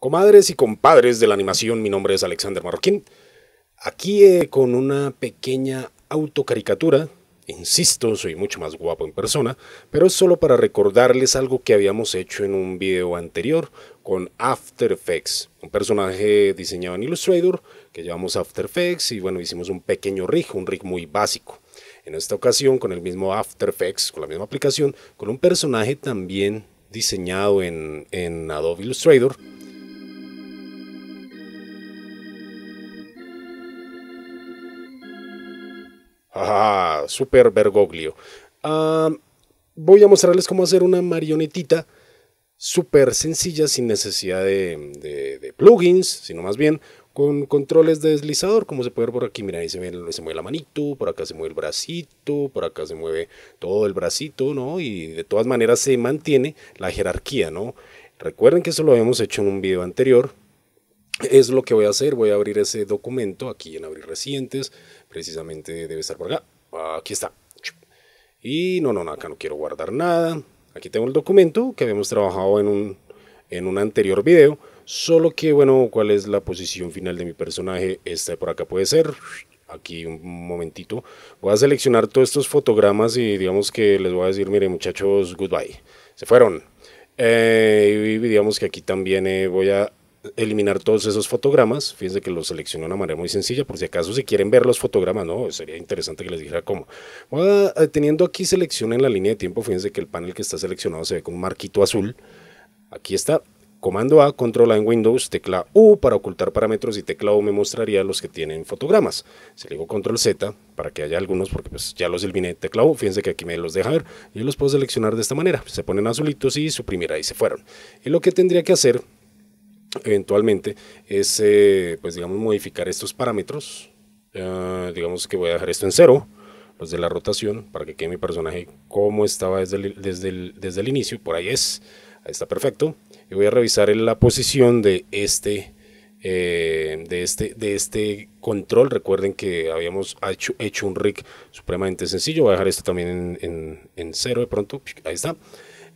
Comadres y compadres de la animación, mi nombre es Alexander Marroquín. Aquí eh, con una pequeña autocaricatura, insisto, soy mucho más guapo en persona, pero es solo para recordarles algo que habíamos hecho en un video anterior con After Effects, un personaje diseñado en Illustrator que llevamos After Effects y bueno, hicimos un pequeño rig, un rig muy básico. En esta ocasión con el mismo After Effects, con la misma aplicación, con un personaje también diseñado en, en Adobe Illustrator. super Bergoglio. voy a mostrarles cómo hacer una marionetita súper sencilla sin necesidad de, plugins, sino más bien con controles de deslizador, como se puede ver por aquí, mira, ahí se, mueve la manito, por acá se mueve el bracito, por acá se mueve todo el bracito, ¿no? Y de todas maneras se mantiene la jerarquía, ¿no? Recuerden que eso lo habíamos hecho en un video anterior, es lo que voy a hacer, voy a abrir ese documento aquí en abrir recientes, Precisamente debe estar por acá. Aquí está. Y no, no, no, acá no quiero guardar nada. Aquí tengo el documento que habíamos trabajado en un, en un anterior video. Solo que, bueno, ¿cuál es la posición final de mi personaje? Esta de por acá puede ser. Aquí un momentito. Voy a seleccionar todos estos fotogramas y digamos que les voy a decir, mire muchachos, goodbye. Se fueron. Eh, y digamos que aquí también eh, voy a eliminar todos esos fotogramas. Fíjense que los selecciono de una manera muy sencilla, por si acaso si quieren ver los fotogramas, no, sería interesante que les dijera cómo. Ah, eh, teniendo aquí selección en la línea de tiempo, fíjense que el panel que está seleccionado se ve con un marquito azul. Aquí está. Comando A, control A en Windows, tecla U para ocultar parámetros y tecla U me mostraría los que tienen fotogramas. Si le digo control Z para que haya algunos, porque pues ya los eliminé, tecla U, fíjense que aquí me los deja ver. y los puedo seleccionar de esta manera, se ponen azulitos y suprimir ahí se fueron. Y lo que tendría que hacer eventualmente es, eh, pues digamos, modificar estos parámetros. digamos que voy a dejar esto en cero, los de la rotación, para que quede mi personaje como estaba desde el, desde desde el inicio, por ahí es, ahí está perfecto. Y voy a revisar la posición de este, eh, de este, de este control. Recuerden que habíamos hecho, hecho un rig supremamente sencillo. Voy a dejar esto también en, en, en cero de pronto, ahí está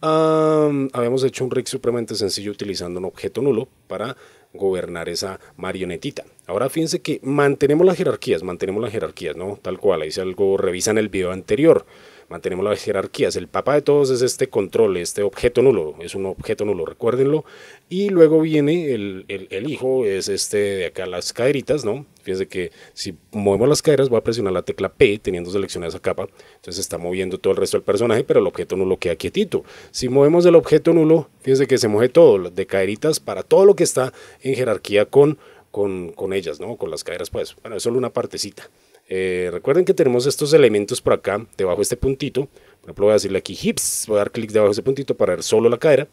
habíamos hecho un rig supremamente sencillo utilizando un objeto nulo para gobernar esa marionetita. Ahora fíjense que mantenemos las jerarquías, mantenemos las jerarquías, ¿no? Tal cual, ahí se algo revisan el video anterior mantenemos las jerarquías. El papá de todos es este control, este objeto nulo, es un objeto nulo, recuérdenlo. Y luego viene el, hijo, es este de acá, las caderitas, ¿no? Fíjense que si movemos las caderas, voy a presionar la tecla P teniendo seleccionada esa capa, entonces está moviendo todo el resto del personaje, pero el objeto nulo queda quietito. Si movemos el objeto nulo, fíjense que se mueve todo, de caderitas para todo lo que está en jerarquía con, con, con ellas, ¿no? Con las caderas, pues. Bueno, es solo una partecita. Eh, recuerden que tenemos estos elementos por acá, debajo de este puntito. Por ejemplo, voy a decirle aquí hips, voy a dar clic debajo de ese puntito para ver solo la cadera.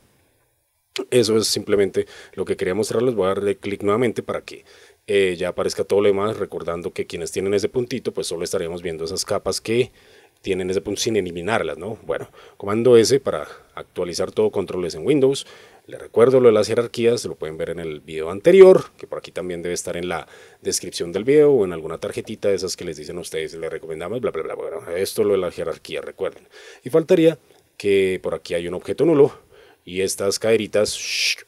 Eso es simplemente lo que quería mostrarles. Voy a darle clic nuevamente para que eh, ya aparezca todo lo demás. Recordando que quienes tienen ese puntito, pues solo estaríamos viendo esas capas que tienen ese punto sin eliminarlas, ¿no? Bueno, comando S para actualizar todo, controles en Windows. Les recuerdo lo de las jerarquías, se lo pueden ver en el video anterior, que por aquí también debe estar en la descripción del video o en alguna tarjetita de esas que les dicen a ustedes, les recomendamos, bla, bla, bla. Bueno, esto lo de la jerarquía recuerden. Y faltaría que por aquí hay un objeto nulo, y estas caeritas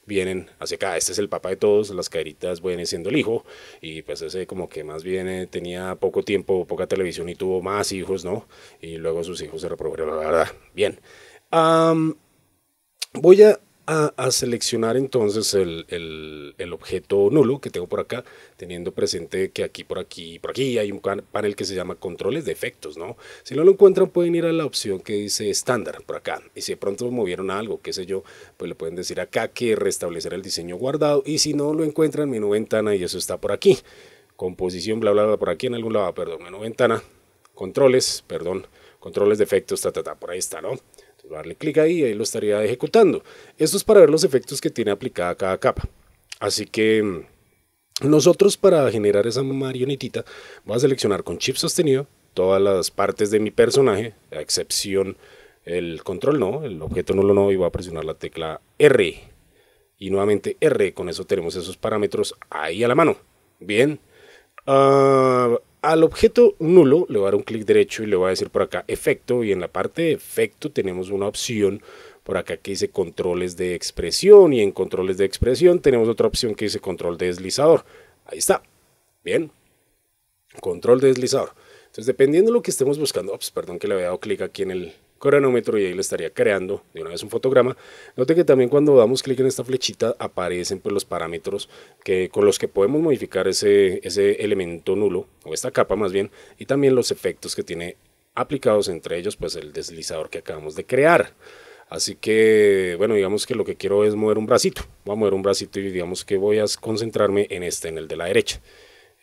vienen hacia acá. Este es el papá de todos, las caeritas vienen siendo el hijo y pues ese como que más bien eh, tenía poco tiempo, poca televisión y tuvo más hijos, ¿no? Y luego sus hijos se reprobaron, la verdad. Bien. voy a a, seleccionar entonces el, objeto nulo que tengo por acá, teniendo presente que aquí, por aquí, por aquí hay un panel que se llama controles de efectos, ¿no? Si no lo encuentran pueden ir a la opción que dice estándar por acá. Y si de pronto movieron algo, qué sé yo, pues le pueden decir acá que restablecer el diseño guardado. Y si no lo encuentran, menú ventana y eso está por aquí. Composición, bla, bla, bla, por aquí en algún lado, perdón, menú ventana, controles, perdón, controles de efectos, ta, ta, ta, por ahí está, ¿no? darle clic ahí y ahí lo estaría ejecutando. Esto es para ver los efectos que tiene aplicada cada capa. Así que mm, nosotros para generar esa marionetita voy a seleccionar con chip sostenido todas las partes de mi personaje, a excepción el control no, el objeto no lo no y voy a presionar la tecla R. Y nuevamente R, con eso tenemos esos parámetros ahí a la mano. Bien. Ah, al objeto nulo le voy a dar un clic derecho y le voy a decir por acá efecto y en la parte de efecto tenemos una opción por acá que dice controles de expresión y en controles de expresión tenemos otra opción que dice control de deslizador. Ahí está. Bien. Control deslizador. Entonces dependiendo de lo que estemos buscando, perdón que le había dado clic aquí en el, cronómetro y ahí le estaría creando de una vez un fotograma. Note que también cuando damos clic en esta flechita aparecen pues los parámetros que, con los que podemos modificar ese, ese elemento nulo o esta capa más bien y también los efectos que tiene aplicados entre ellos pues el deslizador que acabamos de crear. Así que, bueno, digamos que lo que quiero es mover un bracito. Voy a mover un bracito y digamos que voy a concentrarme en este, en el de la derecha.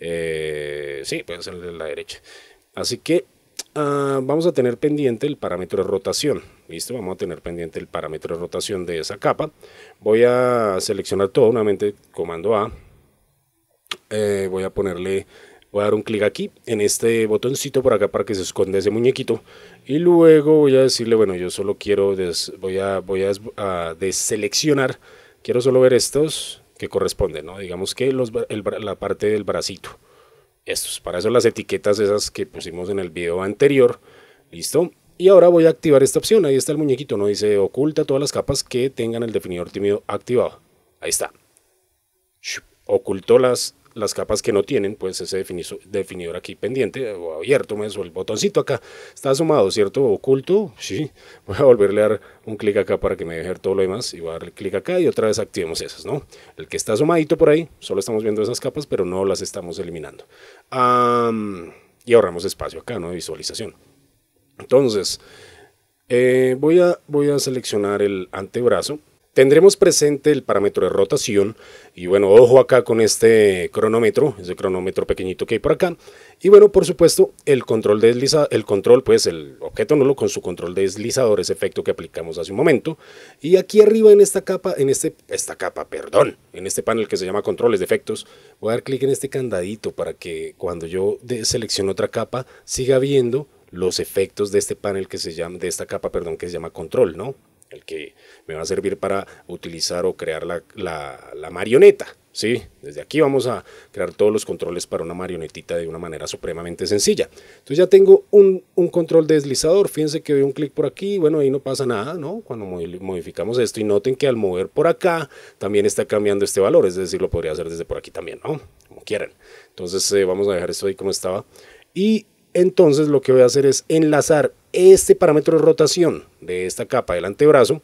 Eh, sí, ser el de la derecha. Así que Ah, vamos a tener pendiente el parámetro de rotación. ¿Listo? Vamos a tener pendiente el parámetro de rotación de esa capa. Voy a seleccionar todo nuevamente, comando A. Eh, voy a ponerle, voy a dar un clic aquí en este botoncito por acá para que se esconda ese muñequito. Y luego voy a decirle, bueno, yo solo quiero, voy a, deseleccionar. Quiero solo ver estos que corresponden, ¿no? Digamos que los, la parte del bracito estos. Para eso las etiquetas esas que pusimos en el video anterior. ¿Listo? Y ahora voy a activar esta opción. Ahí está el muñequito, ¿no? Dice oculta todas las capas que tengan el definidor tímido activado. Ahí está. Ocultó las las capas que no tienen, pues ese definidor aquí pendiente o abierto, o el botoncito acá está sumado, ¿cierto? Oculto, sí. Voy a volverle a dar un clic acá para que me deje todo lo demás y voy a darle clic acá y otra vez activemos esas, ¿no? El que está sumadito por ahí, solo estamos viendo esas capas, pero no las estamos eliminando. y ahorramos espacio acá, ¿no? De visualización. Entonces, eh, voy, a, voy a seleccionar el antebrazo Tendremos presente el parámetro de rotación y bueno, ojo acá con este cronómetro, ese cronómetro pequeñito que hay por acá. Y bueno, por supuesto, el control desliza, el control, pues el objeto nulo con su control deslizador, ese efecto que aplicamos hace un momento. Y aquí arriba en esta capa, en este, esta capa, perdón, en este panel que se llama controles de efectos, voy a dar clic en este candadito para que cuando yo seleccione otra capa siga viendo los efectos de este panel que se llama, de esta capa, perdón, que se llama control, ¿no? el que me va a servir para utilizar o crear la, marioneta. ¿sí? Desde aquí vamos a crear todos los controles para una marionetita de una manera supremamente sencilla. Entonces ya tengo un, control deslizador, fíjense que doy un clic por aquí, bueno, ahí no pasa nada, ¿no? Cuando modificamos esto y noten que al mover por acá también está cambiando este valor, es decir, lo podría hacer desde por aquí también, ¿no? Como quieran. Entonces eh, vamos a dejar esto ahí como estaba. Y entonces lo que voy a hacer es enlazar este parámetro de rotación de esta capa del antebrazo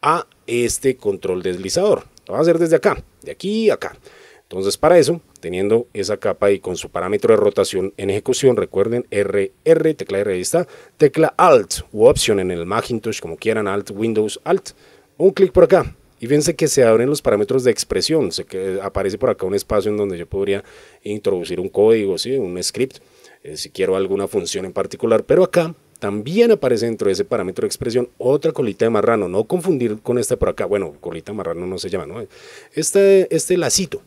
a este control deslizador. Lo voy a hacer desde acá, de aquí a acá. Entonces para eso, teniendo esa capa y con su parámetro de rotación en ejecución, recuerden RR, tecla R, ahí está, tecla Alt u Option en el Macintosh, como quieran, Alt, Windows, Alt, un clic por acá. Y fíjense que se abren los parámetros de expresión, se que aparece por acá un espacio en donde yo podría introducir un código, ¿sí? un script, eh, si quiero alguna función en particular, pero acá también aparece dentro de ese parámetro de expresión otra colita de marrano, no confundir con esta por acá, bueno, colita de marrano no se llama, ¿no? Este, este lacito,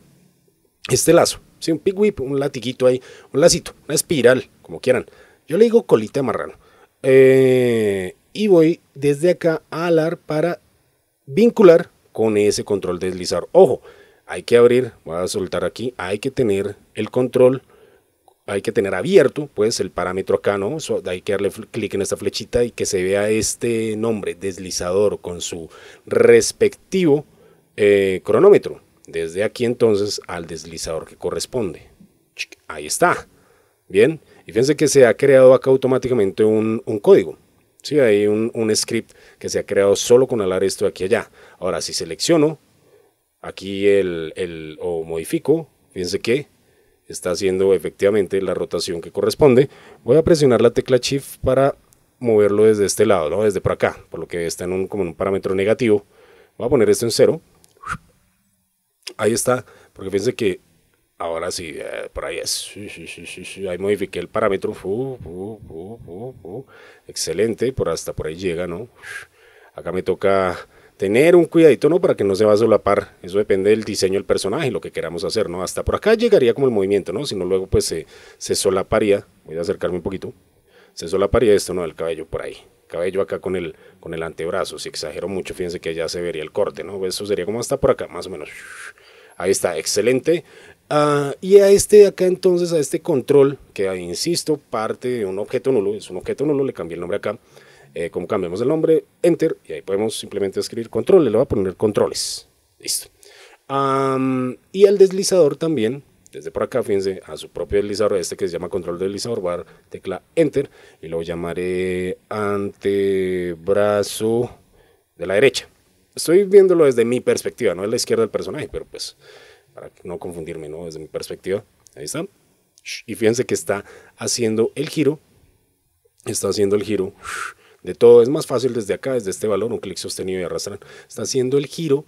este lazo, ¿sí? un whip, un latiquito ahí, un lacito, una espiral, como quieran. Yo le digo colita de marrano. Eh, y voy desde acá a alar para vincular con ese control deslizar. Ojo, hay que abrir, voy a soltar aquí, hay que tener el control hay que tener abierto pues el parámetro acá, ¿no? hay que darle clic en esta flechita y que se vea este nombre, deslizador, con su respectivo eh, cronómetro. Desde aquí entonces al deslizador que corresponde. Ahí está. Bien. Y fíjense que se ha creado acá automáticamente un, código. Sí, hay un, script que se ha creado solo con hablar esto de aquí allá. Ahora, si selecciono aquí el o modifico, fíjense que está haciendo efectivamente la rotación que corresponde. Voy a presionar la tecla Shift para moverlo desde este lado, ¿no? desde por acá, por lo que está en un, como en un parámetro negativo. Voy a poner esto en cero. Ahí está, porque fíjense que ahora sí, eh, por ahí es. Ahí modifiqué el parámetro. Excelente, por hasta por ahí llega, ¿no? Acá me toca tener un cuidadito, ¿no? Para que no se va a solapar. Eso depende del diseño del personaje, lo que queramos hacer, ¿no? Hasta por acá llegaría como el movimiento, ¿no? Si no, luego pues se, solaparía. Voy a acercarme un poquito. Se solaparía esto, ¿no? El cabello por ahí. Cabello acá con el, con el antebrazo. Si exagero mucho, fíjense que ya se vería el corte, ¿no? Eso sería como hasta por acá, más o menos. Ahí está, excelente. Ah, y a este de acá entonces, a este control, que insisto, parte de un objeto nulo, es un objeto nulo, le cambié el nombre acá, eh, como cambiamos el nombre, enter, y ahí podemos simplemente escribir control, le voy a poner controles. Listo. y el deslizador también, desde por acá, fíjense, a su propio deslizador, este que se llama control deslizador, voy a tecla enter, y lo llamaré antebrazo de la derecha. Estoy viéndolo desde mi perspectiva, no es la izquierda del personaje, pero pues para no confundirme, ¿no? Desde mi perspectiva. Ahí está. Y fíjense que está haciendo el giro. Está haciendo el giro de todo. Es más fácil desde acá, desde este valor, un clic sostenido y arrastrar. Está haciendo el giro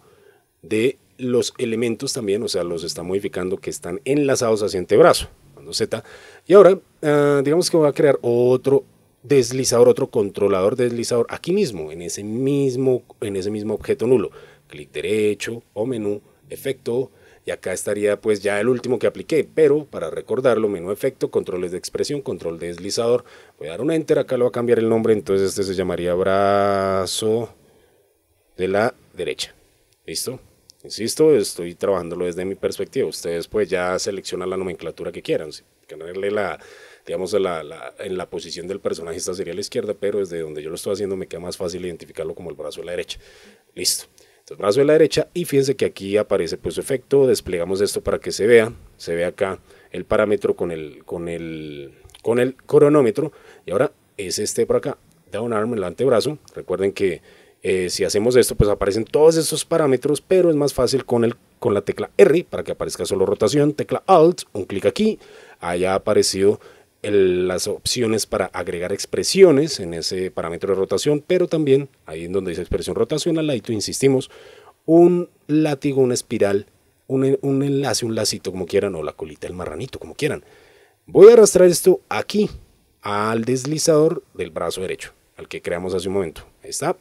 de los elementos también, o sea, los está modificando que están enlazados hacia antebrazo, cuando Z. Y ahora, ah, digamos que voy a crear otro deslizador, otro controlador deslizador aquí mismo, en ese mismo, en ese mismo objeto nulo. Clic derecho o menú, efecto, y acá estaría pues ya el último que apliqué, pero para recordarlo, menú efecto, controles de expresión, control de deslizador. Voy a dar un enter, acá lo va a cambiar el nombre, entonces este se llamaría brazo de la derecha. ¿Listo? Insisto, estoy trabajándolo desde mi perspectiva. Ustedes pues ya seleccionan la nomenclatura que quieran. Si la, digamos, en la posición del personaje esta sería la izquierda, pero desde donde yo lo estoy haciendo me queda más fácil identificarlo como el brazo de la derecha. Listo brazo de la derecha y fíjense que aquí aparece pues su efecto, desplegamos esto para que se vea, se ve acá el parámetro con el, con el, con el cronómetro y ahora es este por acá, down arm, el antebrazo, recuerden que eh, si hacemos esto pues aparecen todos esos parámetros pero es más fácil con, el, con la tecla R para que aparezca solo rotación, tecla Alt, un clic aquí, haya aparecido las opciones para agregar expresiones en ese parámetro de rotación, pero también, ahí en donde dice expresión rotacional, ahí tú insistimos, un látigo, una espiral, un, enlace, un lacito, como quieran, o la colita el marranito, como quieran. Voy a arrastrar esto aquí, al deslizador del brazo derecho, al que creamos hace un momento. está.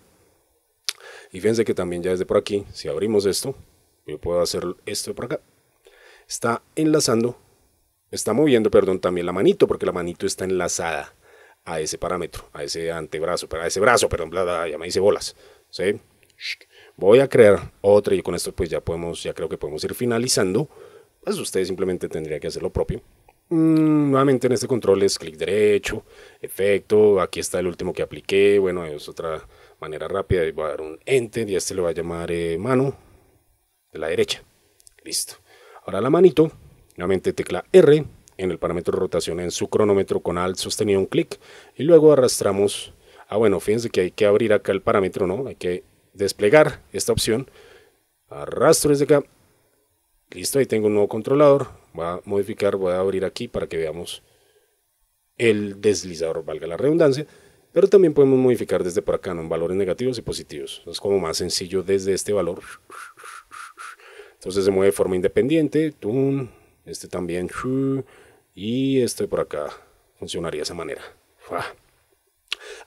Y fíjense que también ya desde por aquí, si abrimos esto, yo puedo hacer esto por acá. Está enlazando está moviendo, perdón, también la manito, porque la manito está enlazada a ese parámetro, a ese antebrazo, a ese brazo, perdón, ya me dice bolas, Voy a crear otra y con esto pues ya podemos, ya creo que podemos ir finalizando. Pues ustedes simplemente tendrían que hacer lo propio. Mm, nuevamente en este control es clic derecho, efecto, aquí está el último que apliqué, bueno, es otra manera rápida, voy a dar un enter y este le va a llamar eh, mano de la derecha. Listo. Ahora la manito Nuevamente tecla R en el parámetro de rotación en su cronómetro con Alt sostenido un clic y luego arrastramos. Ah, bueno, fíjense que hay que abrir acá el parámetro, ¿no? Hay que desplegar esta opción. Arrastro desde acá. Listo, ahí tengo un nuevo controlador. Voy a modificar, voy a abrir aquí para que veamos el deslizador, valga la redundancia. Pero también podemos modificar desde por acá, ¿no? Valores negativos y positivos. Es como más sencillo desde este valor. Entonces se mueve de forma independiente. ¡Tum! Este también. Y este por acá. Funcionaría de esa manera.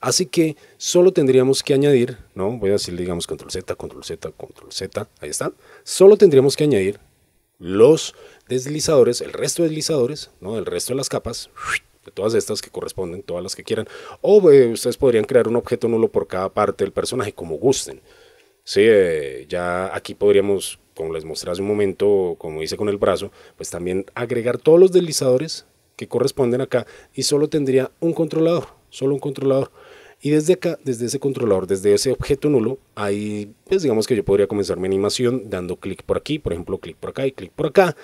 Así que solo tendríamos que añadir, ¿no? Voy a decir, digamos, control Z, control Z, control Z. Ahí está. Solo tendríamos que añadir los deslizadores, el resto de deslizadores, ¿no? El resto de las capas de todas estas que corresponden, todas las que quieran. O eh, ustedes podrían crear un objeto nulo por cada parte del personaje, como gusten. Sí, eh, ya aquí podríamos como les mostré hace un momento, como hice con el brazo, pues también agregar todos los deslizadores que corresponden acá y solo tendría un controlador, solo un controlador. Y desde acá, desde ese controlador, desde ese objeto nulo, ahí, pues digamos que yo podría comenzar mi animación dando clic por aquí, por ejemplo, clic por acá y clic por acá,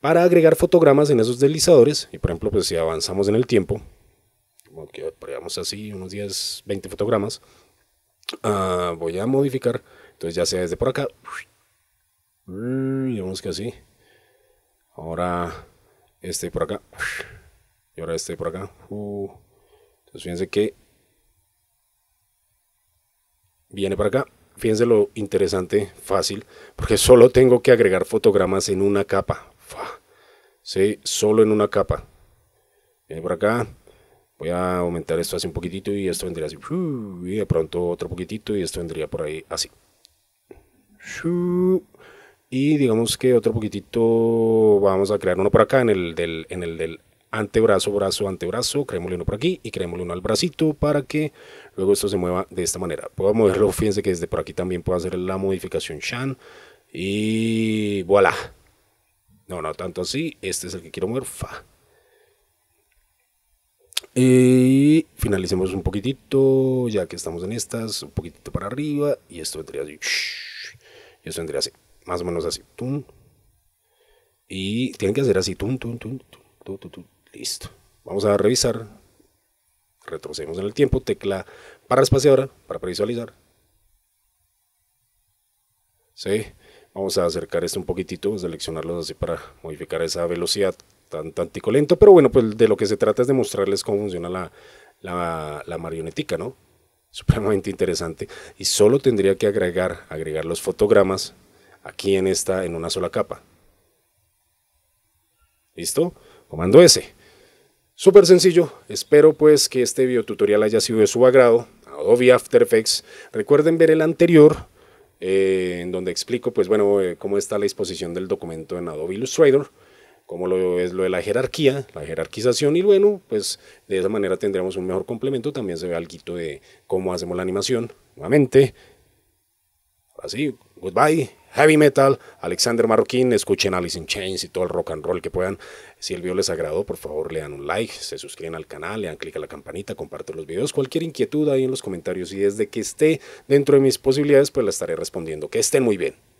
para agregar fotogramas en esos deslizadores. Y por ejemplo, pues si avanzamos en el tiempo, como que digamos así, unos 10, 20 fotogramas, ah, voy a modificar, entonces ya sea desde por acá, Mm, digamos que así. Ahora este por acá. Y ahora este por acá. Uh. Entonces fíjense que viene por acá. Fíjense lo interesante, fácil, porque solo tengo que agregar fotogramas en una capa. Sí, solo en una capa. Viene por acá. Voy a aumentar esto así un poquitito y esto vendría así. Y de pronto otro poquitito y esto vendría por ahí así. Y digamos que otro poquitito vamos a crear uno por acá en el del, en el del antebrazo, brazo, antebrazo, creémosle uno por aquí y creémosle uno al bracito para que luego esto se mueva de esta manera. Puedo moverlo, fíjense que desde por aquí también puedo hacer la modificación Shan y voilà. No, no tanto así, este es el que quiero mover, fa. Y finalicemos un poquitito, ya que estamos en estas, un poquitito para arriba y esto vendría así. Y esto vendría así más o menos así. Y tienen que hacer así. Tum, Listo. Vamos a revisar. Retrocedemos en el tiempo. Tecla para espaciadora para previsualizar. Sí. Vamos a acercar esto un poquitito, seleccionarlos así para modificar esa velocidad tan tantico lento. Pero bueno, pues de lo que se trata es de mostrarles cómo funciona la, la, la marionetica, ¿no? Supremamente interesante. Y solo tendría que agregar, agregar los fotogramas aquí en esta, en una sola capa. ¿Listo? Comando S. Súper sencillo, espero pues que este video tutorial haya sido de su agrado. Adobe After Effects, recuerden ver el anterior, eh, en donde explico pues bueno, eh, cómo está la disposición del documento en Adobe Illustrator, cómo lo es lo de la jerarquía, la jerarquización y bueno, pues de esa manera tendremos un mejor complemento. También se ve algo de cómo hacemos la animación. Nuevamente, así, goodbye heavy metal, Alexander Marroquín, escuchen Alice in Chains y todo el rock and roll que puedan. Si el video les agradó, por favor le dan un like, se suscriben al canal, le dan clic a la campanita, comparten los videos, cualquier inquietud ahí en los comentarios y desde que esté dentro de mis posibilidades pues la estaré respondiendo. Que estén muy bien.